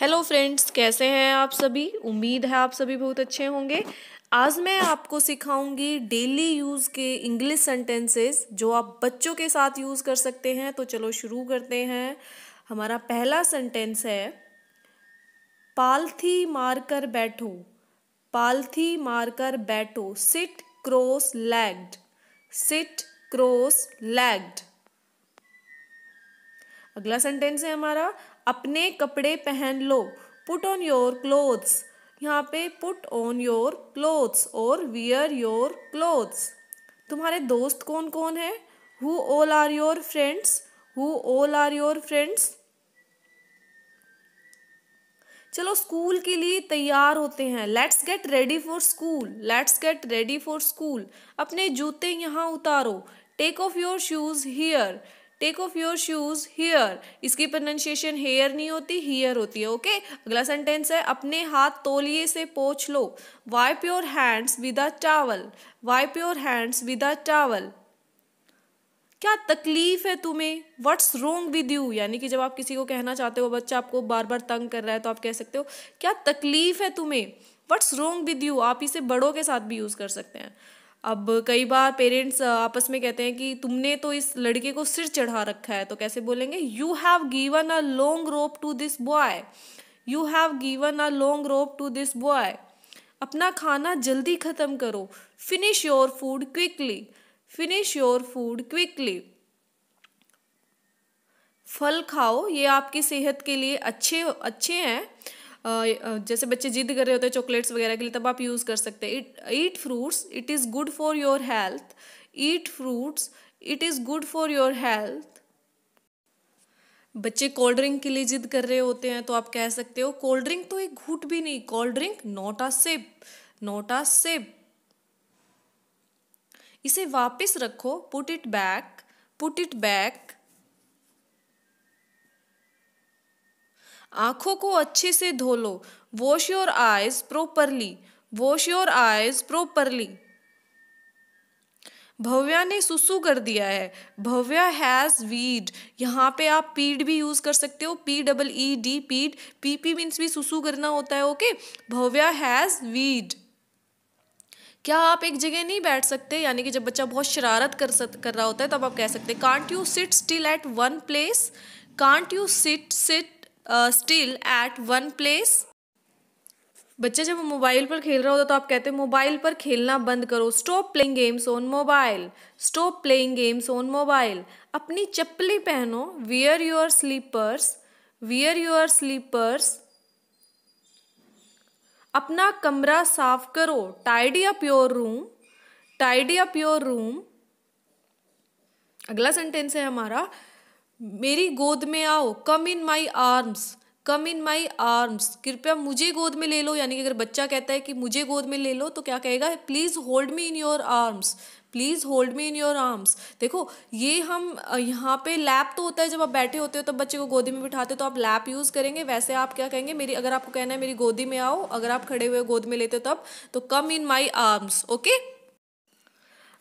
hello friends कैसे हैं आप सभी उम्मीद है आप सभी बहुत अच्छे होंगे आज मैं आपको सिखाऊंगी डेली यूज़ के इंग्लिश सेंटेंसेस जो आप बच्चों के साथ यूज़ कर सकते हैं तो चलो शुरू करते हैं हमारा पहला सेंटेंस है पालथी मार कर बैठो पालथी मार कर बैठो sit cross legged sit cross legged अगला सेंटेंस है हमारा अपने कपड़े पहन लो पुट ऑन योर क्लोथ्स यहाँ पे पुट ऑन योर क्लोथ्स और वियर योर क्लोथ्स तुम्हारे दोस्त कौन कौन है who all are your friends who all are your friends चलो स्कूल के लिए तैयार होते हैं let's get ready for school let's get ready for school अपने जूते यहाँ उतारो take off your shoes here take off your shoes hair इसकी प्रोनाउंसिएशन हेयर नहीं होती हेयर होती है ओके अगला सेंटेंस है अपने हाथ तोलिए से पोछ लो wipe your hands with a towel wipe your hands with a towel क्या तकलीफ है तुम्हें व्हाट्स रोंग विद यू यानी कि जब आप किसी को कहना चाहते हो बच्चा आपको बार बार तंग कर रहा है तो आप कह सकते हो क्या तकलीफ है तुम्हें व्हाट्स रोंग विद यू आप इसे बड़ों के साथ भी यूज़ कर सकते हैं अब कई बार पेरेंट्स आपस में कहते हैं कि तुमने तो इस लड़के को सिर चढ़ा रखा है तो कैसे बोलेंगे you have given a long rope to this boy you have given a long rope to this boy अपना खाना जल्दी ख़त्म करो finish your food quickly finish your food quickly फल खाओ ये आपकी सेहत के लिए अच्छे अच्छे हैं जैसे बच्चे जिद कर रहे होते हैं चॉकलेट्स वगैरह के लिए तब आप यूज़ कर सकते हैं it eat fruits it is good for your health eat fruits it is good for your health बच्चे कोल्ड ड्रिंक के लिए जिद कर रहे होते हैं तो आप कह सकते हो कोल्ड ड्रिंक तो एक घूट भी नहीं cold drink not a sip not a sip इसे वापस रखो put it back put it back आँखों को अच्छे से धो लो wash your eyes properly wash your eyes properly Bhavya ने सुसु कर दिया है भव्या हैज़ वीड यहाँ पे आप पीड भी यूज़ कर सकते हो P double E D peed pee pee means भी सुसु करना होता है ओके भव्या हैज़ वीड क्या आप एक जगह नहीं बैठ सकते यानी कि जब बच्चा बहुत शरारत कर सक कर रहा होता है तब आप कह सकते can't you sit still at one place can't you sit sit still at one place बच्चे जब मोबाइल पर खेल रहा होता तो आप कहते हैं मोबाइल पर खेलना बंद करो stop playing games on mobile stop playing games on mobile अपनी चप्पलें पहनो wear your slippers wear your slippers अपना कमरा साफ करो tidy up your room tidy up your room अगला सेंटेंस है हमारा मेरी गोद में आओ कम इन my arms come in my arms कृपया मुझे गोद में ले लो यानी कि अगर बच्चा कहता है कि मुझे गोद में ले लो तो क्या कहेगा please hold me in your arms please hold me in your arms देखो ये हम यहाँ पे लैप तो होता है जब आप बैठे होते हो तब तो बच्चे को गोदी में बिठाते हो तो आप लैप यूज़ करेंगे वैसे आप क्या कहेंगे मेरी अगर आपको कहना है मेरी गोदी में आओ अगर आप खड़े हुए गोद में लेते हो तब तो कम इन माई आर्म्स ओके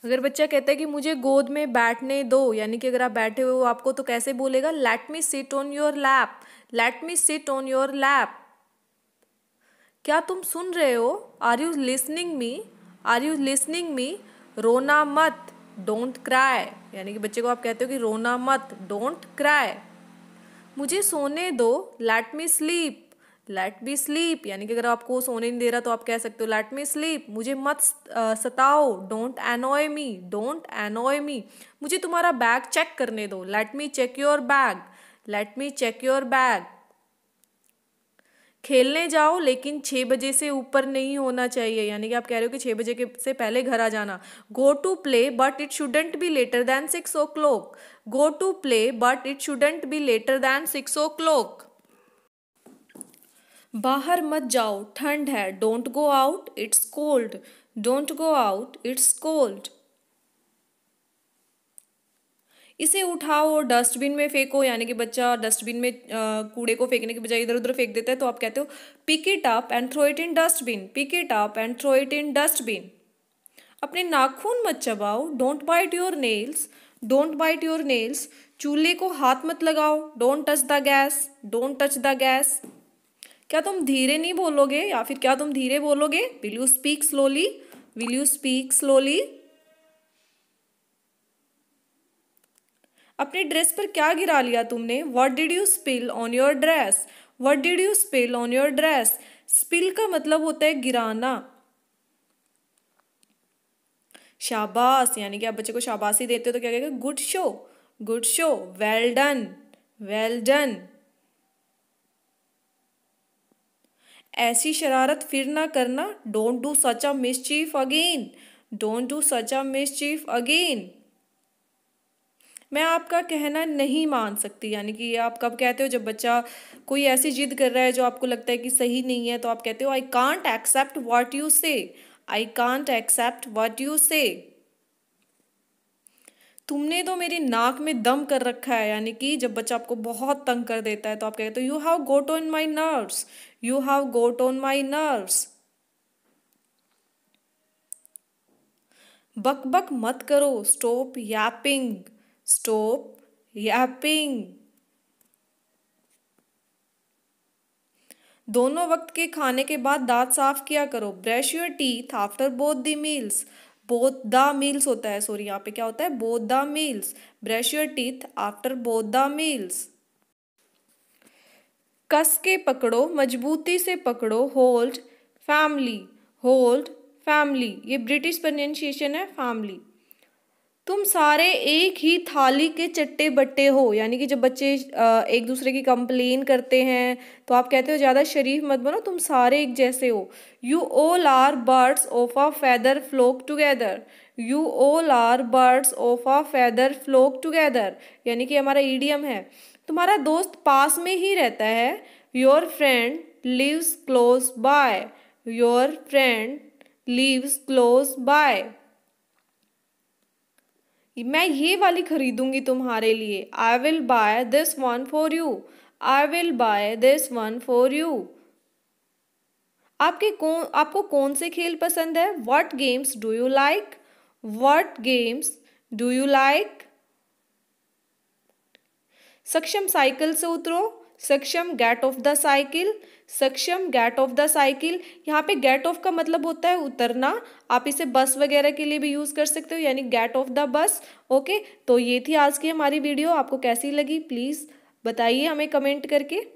अगर बच्चा कहता है कि मुझे गोद में बैठने दो यानी कि अगर आप बैठे हुए हो आपको तो कैसे बोलेगा let me sit on your lap let me sit on your lap क्या तुम सुन रहे हो are you listening me are you listening me रोना मत डोंट क्राई यानी कि बच्चे को आप कहते हो कि रोना मत डोंट क्राई मुझे सोने दो let me sleep let me sleep यानी कि अगर आपको सोने नहीं दे रहा तो आप कह सकते हो लेट मी स्लीप मुझे मत सताओ don't annoy me don't annoy me मुझे तुम्हारा बैग चेक करने दो let me check your bag let me check your bag खेलने जाओ लेकिन छः बजे से ऊपर नहीं होना चाहिए यानी कि आप कह रहे हो कि छः बजे के से पहले घर आ जाना go to play but it shouldn't be later than six o'clock go to play but it shouldn't be later than six o'clock बाहर मत जाओ ठंड है don't go out it's cold don't go out it's cold इसे उठाओ और dustbin में फेंको यानी कि बच्चा डस्टबिन में कूड़े को फेंकने के बजाय इधर उधर फेंक देता है तो आप कहते हो pick it up and throw it in dustbin pick it up and throw it in dustbin अपने नाखून मत चबाओ don't bite your nails don't bite your nails चूल्हे को हाथ मत लगाओ don't touch the gas don't touch the gas क्या तुम धीरे नहीं बोलोगे या फिर क्या तुम धीरे बोलोगे will you speak slowly will you speak slowly अपने ड्रेस पर क्या गिरा लिया तुमने what did you spill on your dress what did you spill on your dress spill का मतलब होता है गिराना शाबाश यानी कि आप बच्चे को शाबाशी देते हो तो क्या कहेगा good show good show well done well done ऐसी शरारत फिर ना करना don't do such a mischief again don't do such a mischief again मैं आपका कहना नहीं मान सकती यानी कि आप कब कहते हो जब बच्चा कोई ऐसी जिद कर रहा है जो आपको लगता है कि सही नहीं है तो आप कहते हो I can't accept what you say I can't accept what you say तुमने तो मेरी नाक में दम कर रखा है यानी कि जब बच्चा आपको बहुत तंग कर देता है तो आप कहते हो you have got on my nerves you have got on my nerves बक बक मत करो स्टॉप यापिंग स्टॉप यापिंग दोनों वक्त के खाने के बाद दांत साफ किया करो brush your teeth after both the meals both the meals होता है सॉरी यहाँ पे क्या होता है both the meals brush your teeth after both the meals कस के पकड़ो मजबूती से पकड़ो होल्ड फैमिली होल्ड फैमिली ये ब्रिटिश प्रोनाउंसिएशन है फैमिली तुम सारे एक ही थाली के चट्टे बट्टे हो यानी कि जब बच्चे एक दूसरे की कंप्लेन करते हैं तो आप कहते हो ज़्यादा शरीफ मत बनो तुम सारे एक जैसे हो you all are birds of a feather flock together you all are birds of a feather flock together यानी कि हमारा ईडियम है तुम्हारा दोस्त पास में ही रहता है your friend lives close by your friend lives close by मैं ये वाली खरीदूंगी तुम्हारे लिए I will buy this one for you I will buy this one for you आपके कौन आपको कौन से खेल पसंद है what games do you like what games do you like Saksham cycle से उतरो Saksham get off the cycle Saksham get off the cycle यहाँ पे गैट ऑफ का मतलब होता है उतरना आप इसे बस वगैरह के लिए भी यूज़ कर सकते हो यानी get off the bus okay तो ये थी आज की हमारी वीडियो आपको कैसी लगी प्लीज़ बताइए हमें कमेंट करके